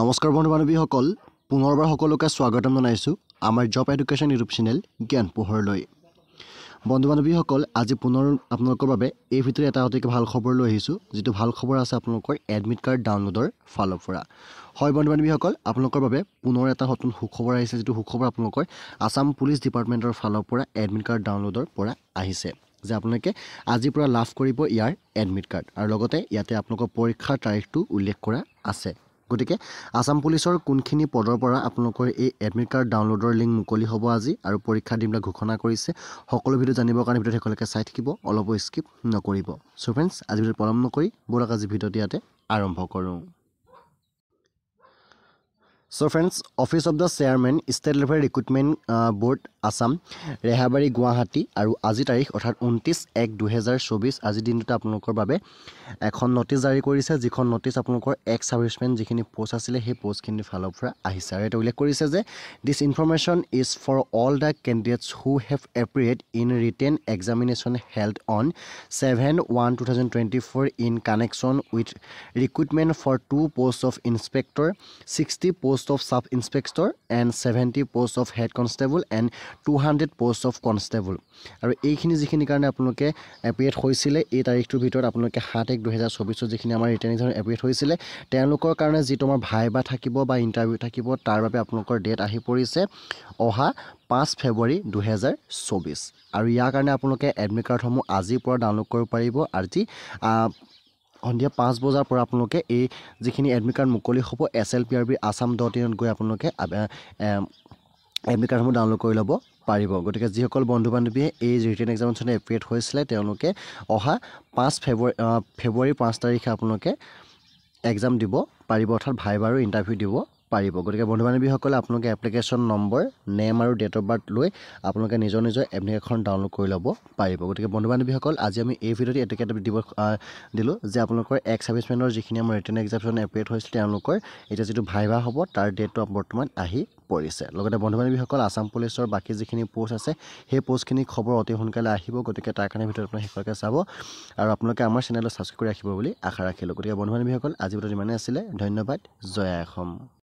নমস্কাৰ বন্ধু বান্ধৱীসকল পুনৰবাৰ সকলোকে স্বাগতম জনাইছোঁ আমাৰ জব এডুকেশ্যন ইউটিউব চেনেল জ্ঞান পোহৰলৈ বন্ধু বান্ধৱীসকল আজি পুনৰ আপোনালোকৰ বাবে এই ভিতৰত এটা অতিকৈ ভাল খবৰ লৈ আহিছোঁ যিটো ভাল খবৰ আছে আপোনালোকৰ এডমিট কাৰ্ড ডাউনলোডৰ ফালৰ পৰা হয় বন্ধু বান্ধৱীসকল আপোনালোকৰ বাবে পুনৰ এটা নতুন সুখবৰ আহিছে যিটো সুখবৰ আপোনালোকৰ আছাম পুলিচ ডিপাৰ্টমেণ্টৰ ফালৰ পৰা এডমিট কাৰ্ড ডাউনলোডৰ পৰা আহিছে যে আপোনালোকে আজিৰ পৰা লাভ কৰিব ইয়াৰ এডমিট কাৰ্ড আৰু লগতে ইয়াতে আপোনালোকৰ পৰীক্ষাৰ তাৰিখটো উল্লেখ কৰা আছে গতিকে আসাম পুলিচৰ কোনখিনি পদৰ পৰা আপোনালোকৰ এই এডমিট কাৰ্ড ডাউনলোডৰ লিংক মুকলি হ'ব আজি আৰু পৰীক্ষা দিনবিলাক ঘোষণা কৰিছে সকলো ভিডিঅ' জানিবৰ কাৰণে ভিডিঅ'ত সকলোকে চাই থাকিব অলপো স্কিপ নকৰিব চ' ফ্ৰেণ্ডছ আজি ভিডিঅ' পলম নকৰি ব'লক আজি ভিডিঅ'টো ইয়াতে আৰম্ভ কৰোঁ so' friends office of the chairman state level recruitment board Assam Rehabari Guwahati আৰু আজি তাৰিখ অৰ্থাৎ ঊনত্ৰিছ এক দুহেজাৰ চৌবিছ আজিৰ দিনটোতে আপোনালোকৰ বাবে এখন নটিছ জাৰি কৰিছে যিখন নটিছ আপোনালোকৰ এক্স ছাৰ্ভিচমেণ্ট যিখিনি পোষ্ট আছিলে সেই পোষ্টখিনিৰ ফালৰ পৰা আহিছে আৰু এইটো উল্লেখ কৰিছে যে this information is for all the candidates who have appeared in written examination held on seven one two thousand twenty four in connection with recruitment for two post of inspector sixty post post of sub inspector and seventy post of head constable and two hundred post of constable আৰু এইখিনি যিখিনি কাৰণে আপোনালোকে এপিয়েট হৈছিলে এই তাৰিখটোৰ ভিতৰত আপোনালোকে সাত এক দুহেজাৰ চৌবিছত যিখিনি আমাৰ ৰিটাৰ্ণিং এপিয়েট হৈছিলে তেওঁলোকৰ কাৰণে যিটো আমাৰ ভাই বা থাকিব বা ইণ্টাৰভিউ থাকিব তাৰ বাবে আপোনালোকৰ ডেট আহি পৰিছে অহা পাঁচ ফেব্ৰুৱাৰী দুহেজাৰ চৌবিছ আৰু ইয়াৰ কাৰণে আপোনালোকে এডমিট কাৰ্ডসমূহ আজিৰ পৰা ডাউনলোড কৰিব পাৰিব আজি সন্ধিয়া পাঁচ বজাৰ পৰা আপোনালোকে এই যিখিনি এডমিট কাৰ্ড মুকলি হ'ব S L P R B Assam dot ইনত গৈ আপোনালোকে এডমিট কাৰ্ডসমূহ ডাউনলোড কৰি ল'ব পাৰিব গতিকে যিসকল বন্ধু বান্ধৱীয়ে এই ৰিটেন এক্সামিনেশ্যন এপ্ৰিয়েট হৈছিলে তেওঁলোকে অহা পাঁচ ফেব্ৰুৱাৰী ফেব্ৰুৱাৰী পাঁচ তাৰিখে আপোনালোকে এক্সাম দিব পাৰিব অৰ্থাৎ ভাইভাৰো ইণ্টাৰভিউ দিব পাৰিব গতিকে বন্ধু বান্ধৱীসকলে আপোনালোকে এপ্লিকেশ্যন নম্বৰ নেম আৰু ডেট অফ বাৰ্থ লৈ আপোনালোকে নিজৰ নিজৰ এপ্লিকেশ্যন ডাউনলোড কৰি ল'ব পাৰিব গতিকে বন্ধু বান্ধৱীসকল আজি আমি এই ভিডিঅ'টো এটাকে দিব দিলোঁ যে আপোনালোকৰ এক ছাৰ্ভিচমেনৰ যিখিনি আমাৰ ৰিটাৰ্ণ এক্সামিশ্যন এপ্ৰিয়েট হৈছিল তেওঁলোকৰ এতিয়া যিটো ভাইভা হ'ব তাৰ ডেটটো বৰ্তমান আহি পৰিছে লগতে বন্ধু বান্ধৱীসকল আছাম পুলিচৰ বাকী যিখিনি পোষ্ট আছে সেই পোষ্টখিনি খবৰ অতি সোনকালে আহিব গতিকে তাৰ কাৰণে ভিতৰত আপোনাৰ শেষলৈকে চাব আৰু আপোনালোকে আমাৰ চেনেলটো ছাবস্ক্ৰাইব কৰি ৰাখিব বুলি আশা ৰাখিলোঁ গতিকে বন্ধু বান্ধৱীসকল আজি ভিডিঅ'টো ইমানেই আছিলে ধন্যবাদ জয় অসম